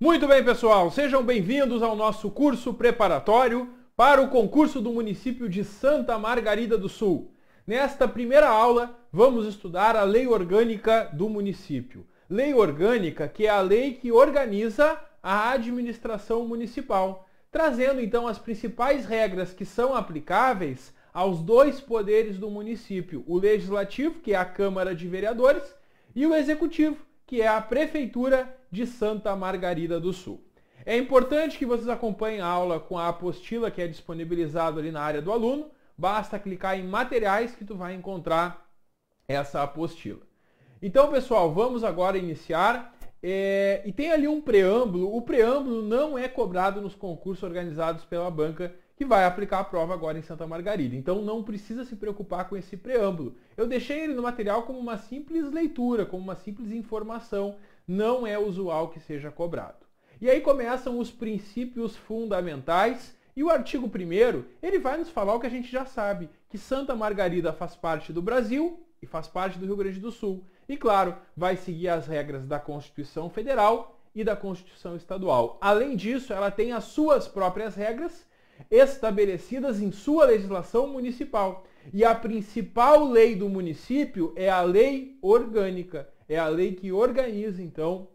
Muito bem, pessoal, sejam bem-vindos ao nosso curso preparatório para o concurso do município de Santa Margarida do Sul. Nesta primeira aula, vamos estudar a Lei Orgânica do município. Lei Orgânica, que é a lei que organiza a administração municipal, trazendo então as principais regras que são aplicáveis aos dois poderes do município, o legislativo, que é a Câmara de Vereadores, e o executivo, que é a Prefeitura de Santa Margarida do Sul. É importante que vocês acompanhem a aula com a apostila que é disponibilizada ali na área do aluno. Basta clicar em materiais que tu vai encontrar essa apostila. Então, pessoal, vamos agora iniciar. É, e tem ali um preâmbulo. O preâmbulo não é cobrado nos concursos organizados pela banca que vai aplicar a prova agora em Santa Margarida. Então não precisa se preocupar com esse preâmbulo. Eu deixei ele no material como uma simples leitura, como uma simples informação. Não é usual que seja cobrado. E aí começam os princípios fundamentais. E o artigo 1 ele vai nos falar o que a gente já sabe, que Santa Margarida faz parte do Brasil e faz parte do Rio Grande do Sul. E claro, vai seguir as regras da Constituição Federal e da Constituição Estadual. Além disso, ela tem as suas próprias regras estabelecidas em sua legislação municipal. E a principal lei do município é a lei orgânica, é a lei que organiza, então,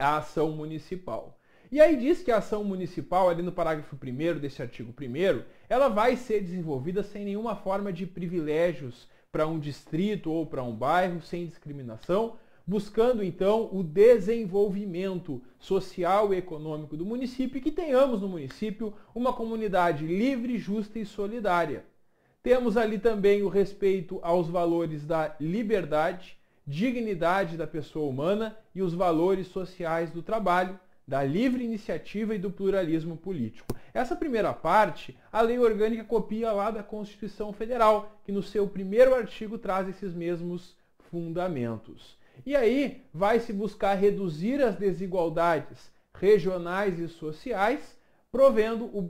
a ação municipal. E aí diz que a ação municipal, ali no parágrafo 1 desse artigo 1 ela vai ser desenvolvida sem nenhuma forma de privilégios para um distrito ou para um bairro, sem discriminação, buscando então o desenvolvimento social e econômico do município e que tenhamos no município uma comunidade livre, justa e solidária. Temos ali também o respeito aos valores da liberdade, dignidade da pessoa humana e os valores sociais do trabalho, da livre iniciativa e do pluralismo político. Essa primeira parte, a lei orgânica copia lá da Constituição Federal, que no seu primeiro artigo traz esses mesmos fundamentos. E aí vai se buscar reduzir as desigualdades regionais e sociais,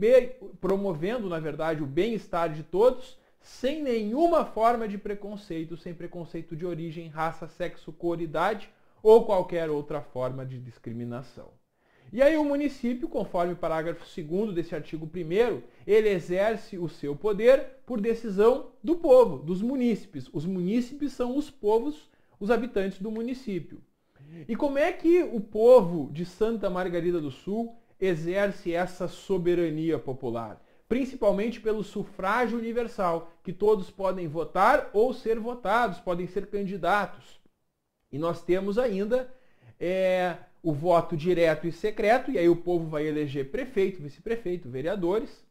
bem, promovendo, na verdade, o bem-estar de todos, sem nenhuma forma de preconceito, sem preconceito de origem, raça, sexo, cor, idade ou qualquer outra forma de discriminação. E aí o município, conforme o parágrafo 2 desse artigo 1 ele exerce o seu poder por decisão do povo, dos munícipes. Os munícipes são os povos os habitantes do município. E como é que o povo de Santa Margarida do Sul exerce essa soberania popular? Principalmente pelo sufrágio universal, que todos podem votar ou ser votados, podem ser candidatos. E nós temos ainda é, o voto direto e secreto, e aí o povo vai eleger prefeito, vice-prefeito, vereadores.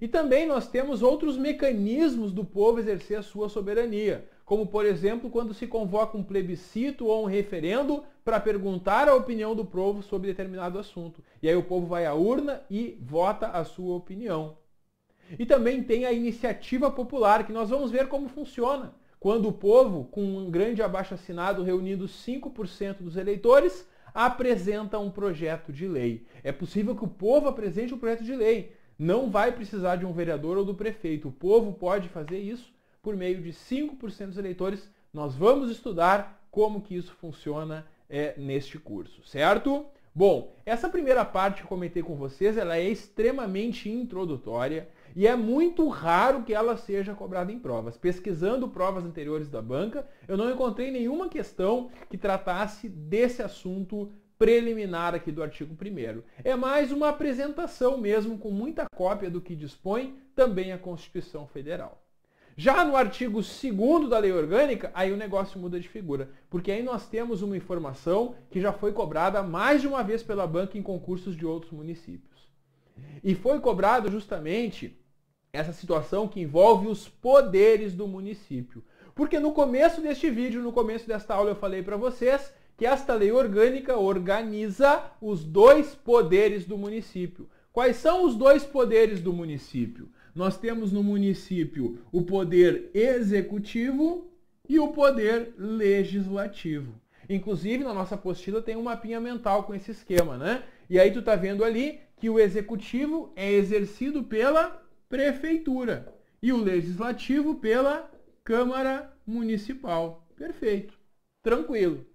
E também nós temos outros mecanismos do povo exercer a sua soberania, como por exemplo quando se convoca um plebiscito ou um referendo para perguntar a opinião do povo sobre determinado assunto. E aí o povo vai à urna e vota a sua opinião. E também tem a iniciativa popular, que nós vamos ver como funciona. Quando o povo, com um grande abaixo assinado reunindo 5% dos eleitores, apresenta um projeto de lei. É possível que o povo apresente um projeto de lei. Não vai precisar de um vereador ou do prefeito. O povo pode fazer isso por meio de 5% dos eleitores. Nós vamos estudar como que isso funciona é, neste curso, certo? Bom, essa primeira parte que eu comentei com vocês, ela é extremamente introdutória e é muito raro que ela seja cobrada em provas. Pesquisando provas anteriores da banca, eu não encontrei nenhuma questão que tratasse desse assunto preliminar aqui do artigo 1 É mais uma apresentação mesmo com muita cópia do que dispõe também a Constituição Federal. Já no artigo 2 da lei orgânica, aí o negócio muda de figura, porque aí nós temos uma informação que já foi cobrada mais de uma vez pela banca em concursos de outros municípios. E foi cobrado justamente essa situação que envolve os poderes do município. Porque no começo deste vídeo, no começo desta aula, eu falei para vocês que esta lei orgânica organiza os dois poderes do município. Quais são os dois poderes do município? Nós temos no município o poder executivo e o poder legislativo. Inclusive, na nossa apostila tem um mapinha mental com esse esquema, né? E aí tu tá vendo ali que o executivo é exercido pela prefeitura e o legislativo pela Câmara Municipal. Perfeito. Tranquilo.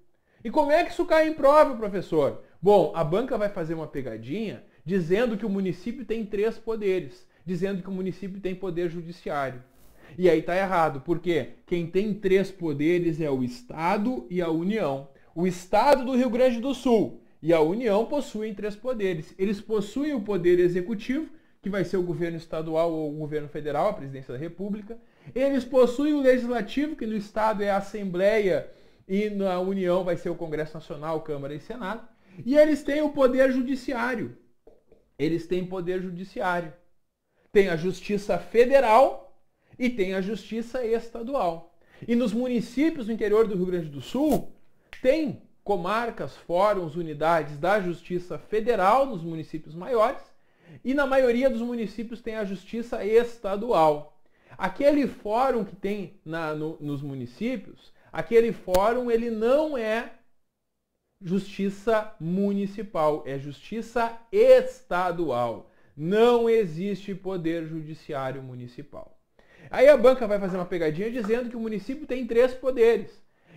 E como é que isso cai em prova, professor? Bom, a banca vai fazer uma pegadinha dizendo que o município tem três poderes dizendo que o município tem poder judiciário. E aí está errado, porque quem tem três poderes é o Estado e a União. O Estado do Rio Grande do Sul e a União possuem três poderes. Eles possuem o poder executivo, que vai ser o governo estadual ou o governo federal, a presidência da República. Eles possuem o legislativo, que no Estado é a Assembleia e na União vai ser o Congresso Nacional, Câmara e Senado. E eles têm o poder judiciário. Eles têm poder judiciário. Tem a justiça federal e tem a justiça estadual. E nos municípios do interior do Rio Grande do Sul, tem comarcas, fóruns, unidades da justiça federal nos municípios maiores e na maioria dos municípios tem a justiça estadual. Aquele fórum que tem na, no, nos municípios, aquele fórum ele não é justiça municipal, é justiça estadual. Não existe poder judiciário municipal. Aí a banca vai fazer uma pegadinha dizendo que o município tem três poderes.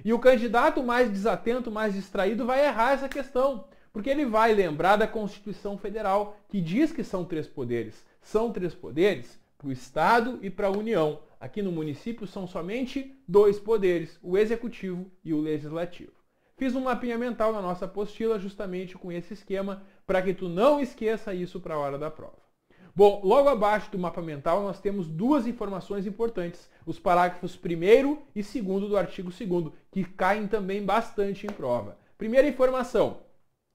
E o candidato mais desatento, mais distraído, vai errar essa questão. Porque ele vai lembrar da Constituição Federal, que diz que são três poderes. São três poderes para o Estado e para a União. Aqui no município são somente dois poderes, o executivo e o legislativo. Fiz um mapinha mental na nossa apostila justamente com esse esquema para que tu não esqueça isso para a hora da prova. Bom, logo abaixo do mapa mental nós temos duas informações importantes, os parágrafos 1 e 2 do artigo 2 que caem também bastante em prova. Primeira informação,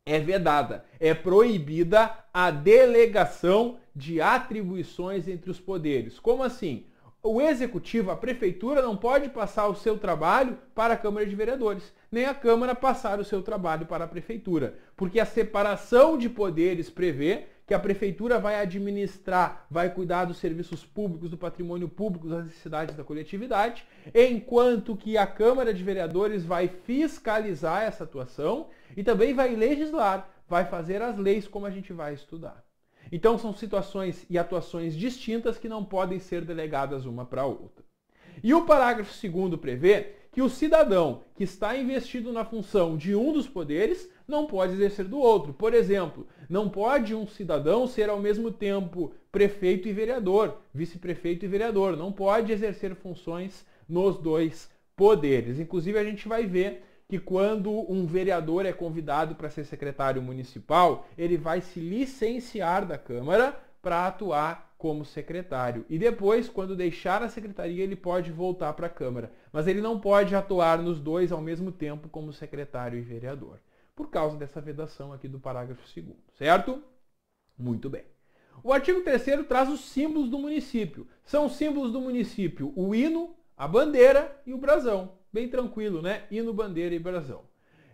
é vedada, é proibida a delegação de atribuições entre os poderes. Como assim? o executivo, a prefeitura, não pode passar o seu trabalho para a Câmara de Vereadores, nem a Câmara passar o seu trabalho para a prefeitura, porque a separação de poderes prevê que a prefeitura vai administrar, vai cuidar dos serviços públicos, do patrimônio público, das necessidades da coletividade, enquanto que a Câmara de Vereadores vai fiscalizar essa atuação e também vai legislar, vai fazer as leis como a gente vai estudar. Então são situações e atuações distintas que não podem ser delegadas uma para outra. E o parágrafo 2 prevê que o cidadão que está investido na função de um dos poderes não pode exercer do outro. Por exemplo, não pode um cidadão ser ao mesmo tempo prefeito e vereador, vice-prefeito e vereador. Não pode exercer funções nos dois poderes. Inclusive, a gente vai ver que quando um vereador é convidado para ser secretário municipal, ele vai se licenciar da Câmara para atuar como secretário. E depois, quando deixar a secretaria, ele pode voltar para a Câmara. Mas ele não pode atuar nos dois ao mesmo tempo como secretário e vereador. Por causa dessa vedação aqui do parágrafo 2, certo? Muito bem. O artigo 3 traz os símbolos do município. São símbolos do município o hino, a bandeira e o brasão bem tranquilo, né? Hino, bandeira e brasão.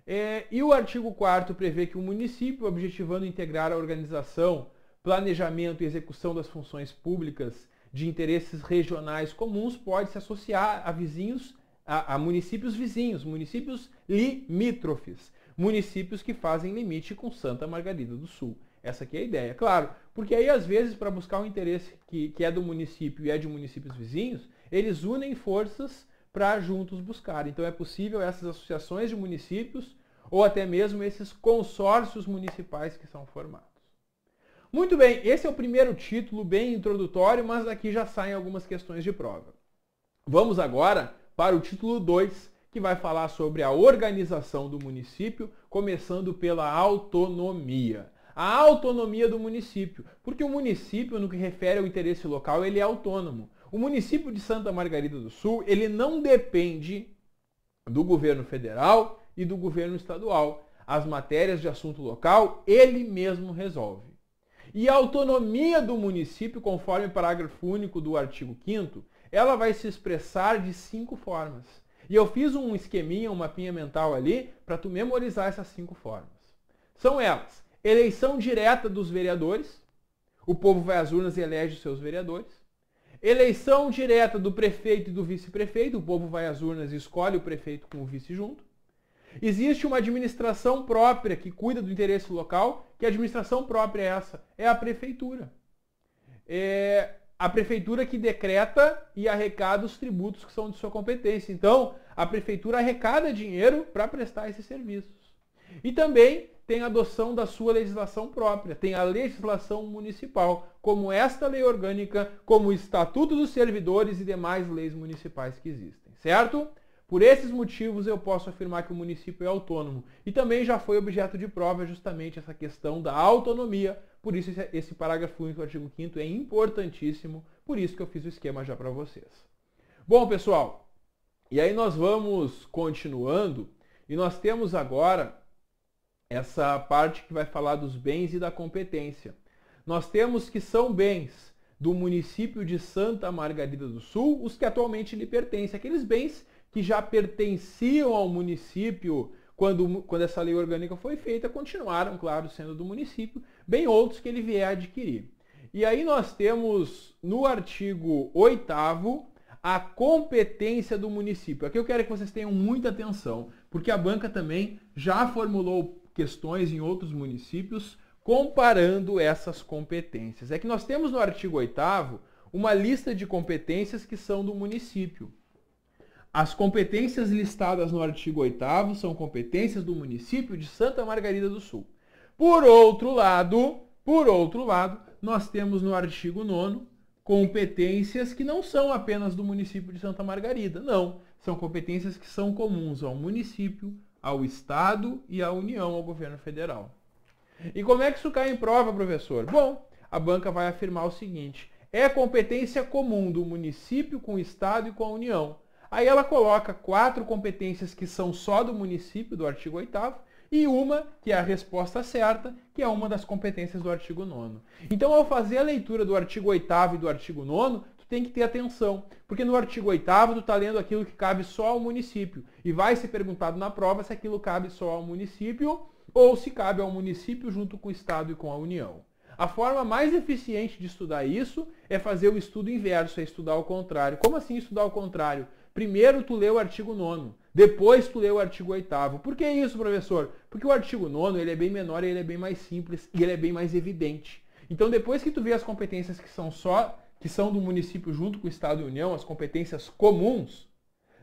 É, e o artigo 4 prevê que o município, objetivando integrar a organização, planejamento e execução das funções públicas de interesses regionais comuns, pode se associar a vizinhos, a, a municípios vizinhos, municípios limítrofes, municípios que fazem limite com Santa Margarida do Sul. Essa aqui é a ideia, claro, porque aí às vezes para buscar um interesse que, que é do município e é de municípios vizinhos, eles unem forças para juntos buscar. Então é possível essas associações de municípios ou até mesmo esses consórcios municipais que são formados. Muito bem, esse é o primeiro título bem introdutório, mas aqui já saem algumas questões de prova. Vamos agora para o título 2, que vai falar sobre a organização do município, começando pela autonomia. A autonomia do município, porque o município, no que refere ao interesse local, ele é autônomo. O município de Santa Margarida do Sul, ele não depende do governo federal e do governo estadual. As matérias de assunto local, ele mesmo resolve. E a autonomia do município, conforme o parágrafo único do artigo 5 ela vai se expressar de cinco formas. E eu fiz um esqueminha, um mapinha mental ali, para tu memorizar essas cinco formas. São elas: eleição direta dos vereadores, o povo vai às urnas e elege os seus vereadores. Eleição direta do prefeito e do vice-prefeito, o povo vai às urnas e escolhe o prefeito com o vice junto. Existe uma administração própria que cuida do interesse local, que a administração própria é essa, é a prefeitura. É a prefeitura que decreta e arrecada os tributos que são de sua competência. Então, a prefeitura arrecada dinheiro para prestar esses serviços. E também tem a adoção da sua legislação própria, tem a legislação municipal, como esta lei orgânica, como o Estatuto dos Servidores e demais leis municipais que existem, certo? Por esses motivos, eu posso afirmar que o município é autônomo. E também já foi objeto de prova justamente essa questão da autonomia. Por isso, esse parágrafo único do artigo 5 é importantíssimo. Por isso que eu fiz o esquema já para vocês. Bom, pessoal, e aí nós vamos continuando. E nós temos agora essa parte que vai falar dos bens e da competência. Nós temos que são bens do município de Santa Margarida do Sul os que atualmente lhe pertencem, aqueles bens que já pertenciam ao município quando, quando essa lei orgânica foi feita, continuaram, claro, sendo do município, bem outros que ele vier adquirir. E aí nós temos no artigo 8 a competência do município. Aqui eu quero que vocês tenham muita atenção, porque a banca também já formulou questões em outros municípios comparando essas competências. É que nós temos no artigo 8 uma lista de competências que são do município. As competências listadas no artigo 8 são competências do município de Santa Margarida do Sul. Por outro lado, por outro lado, nós temos no artigo 9 competências que não são apenas do município de Santa Margarida, não, são competências que são comuns ao município, ao Estado e à União, ao governo federal. E como é que isso cai em prova, professor? Bom, a banca vai afirmar o seguinte: é competência comum do município com o Estado e com a União. Aí ela coloca quatro competências que são só do município, do artigo 8 e uma que é a resposta certa, que é uma das competências do artigo 9. Então, ao fazer a leitura do artigo 8 e do artigo 9, tem que ter atenção, porque no artigo 8 tu está lendo aquilo que cabe só ao município e vai ser perguntado na prova se aquilo cabe só ao município ou se cabe ao município junto com o Estado e com a União. A forma mais eficiente de estudar isso é fazer o estudo inverso, é estudar ao contrário. Como assim estudar ao contrário? Primeiro tu lê o artigo 9 depois tu lê o artigo 8 Por que isso, professor? Porque o artigo 9 ele é bem menor, ele é bem mais simples e ele é bem mais evidente. Então depois que tu vê as competências que são só que são do município junto com o Estado e União, as competências comuns,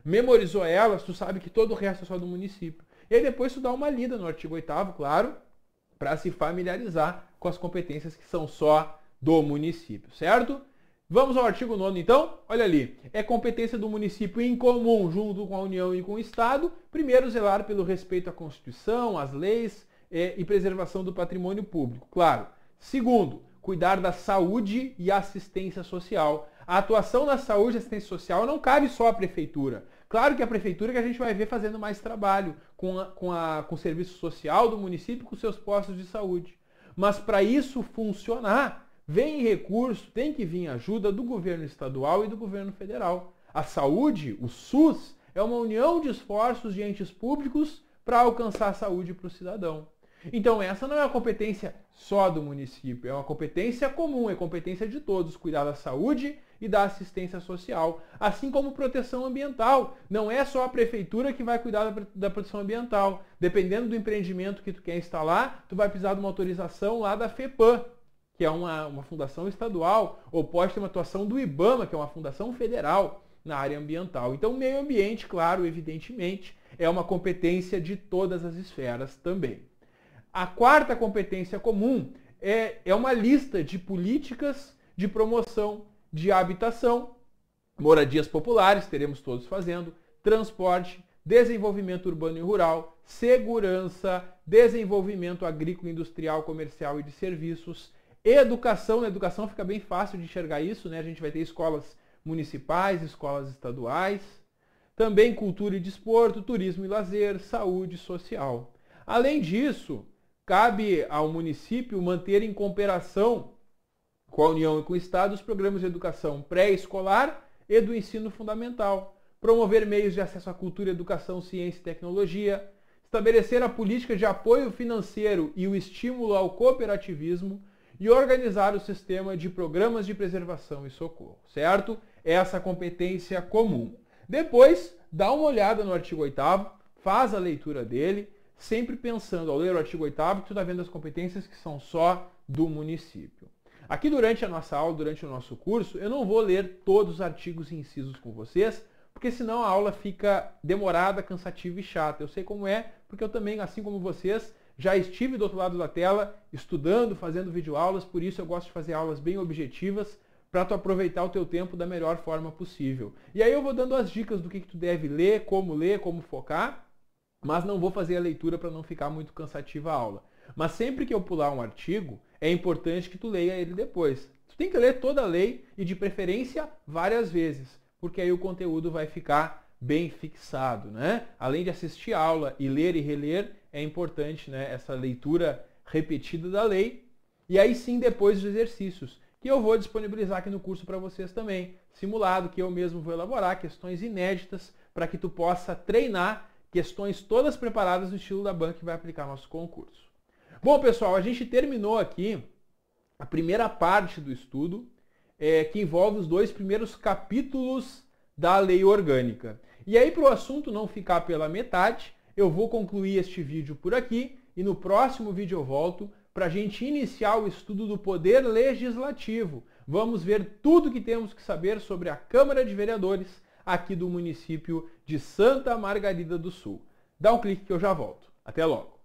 memorizou elas, tu sabe que todo o resto é só do município. E aí depois tu dá uma lida no artigo 8 claro, para se familiarizar com as competências que são só do município, certo? Vamos ao artigo 9 então? Olha ali. É competência do município em comum, junto com a União e com o Estado, primeiro zelar pelo respeito à Constituição, às leis é, e preservação do patrimônio público, claro. Segundo, cuidar da saúde e assistência social. A atuação na saúde e assistência social não cabe só à prefeitura. Claro que é a prefeitura que a gente vai ver fazendo mais trabalho com, a, com, a, com o serviço social do município, com seus postos de saúde. Mas para isso funcionar, vem recurso, tem que vir ajuda do governo estadual e do governo federal. A saúde, o SUS, é uma união de esforços de entes públicos para alcançar a saúde para o cidadão. Então, essa não é uma competência só do município, é uma competência comum, é competência de todos cuidar da saúde e da assistência social, assim como proteção ambiental. Não é só a prefeitura que vai cuidar da proteção ambiental. Dependendo do empreendimento que tu quer instalar, tu vai precisar de uma autorização lá da FEPAM, que é uma, uma fundação estadual, ou pode ter uma atuação do IBAMA, que é uma fundação federal na área ambiental. Então, meio ambiente, claro, evidentemente, é uma competência de todas as esferas também. A quarta competência comum é, é uma lista de políticas de promoção de habitação, moradias populares, teremos todos fazendo, transporte, desenvolvimento urbano e rural, segurança, desenvolvimento agrícola, industrial, comercial e de serviços, educação. Na educação fica bem fácil de enxergar isso, né? A gente vai ter escolas municipais, escolas estaduais, também cultura e desporto, turismo e lazer, saúde social. Além disso, cabe ao município manter em cooperação com a União e com o Estado os programas de educação pré-escolar e do ensino fundamental, promover meios de acesso à cultura, educação, ciência e tecnologia, estabelecer a política de apoio financeiro e o estímulo ao cooperativismo e organizar o sistema de programas de preservação e socorro, certo? Essa competência comum. Depois, dá uma olhada no artigo 8 faz a leitura dele, sempre pensando ao ler o artigo 8 que tu está vendo as competências que são só do município. Aqui durante a nossa aula, durante o nosso curso, eu não vou ler todos os artigos e incisos com vocês, porque senão a aula fica demorada, cansativa e chata. Eu sei como é, porque eu também, assim como vocês, já estive do outro lado da tela estudando, fazendo videoaulas, por isso eu gosto de fazer aulas bem objetivas para tu aproveitar o teu tempo da melhor forma possível. E aí eu vou dando as dicas do que, que tu deve ler, como ler, como focar, mas não vou fazer a leitura para não ficar muito cansativa a aula. Mas sempre que eu pular um artigo, é importante que tu leia ele depois. Tu tem que ler toda a lei e de preferência várias vezes, porque aí o conteúdo vai ficar bem fixado, né? Além de assistir a aula e ler e reler, é importante, né, essa leitura repetida da lei. E aí sim depois os exercícios, que eu vou disponibilizar aqui no curso para vocês também, simulado que eu mesmo vou elaborar, questões inéditas para que tu possa treinar Questões todas preparadas no estilo da banca que vai aplicar nosso concurso. Bom, pessoal, a gente terminou aqui a primeira parte do estudo, é, que envolve os dois primeiros capítulos da lei orgânica. E aí, para o assunto não ficar pela metade, eu vou concluir este vídeo por aqui e no próximo vídeo eu volto para a gente iniciar o estudo do poder legislativo. Vamos ver tudo que temos que saber sobre a Câmara de Vereadores aqui do município de Santa Margarida do Sul. Dá um clique que eu já volto. Até logo!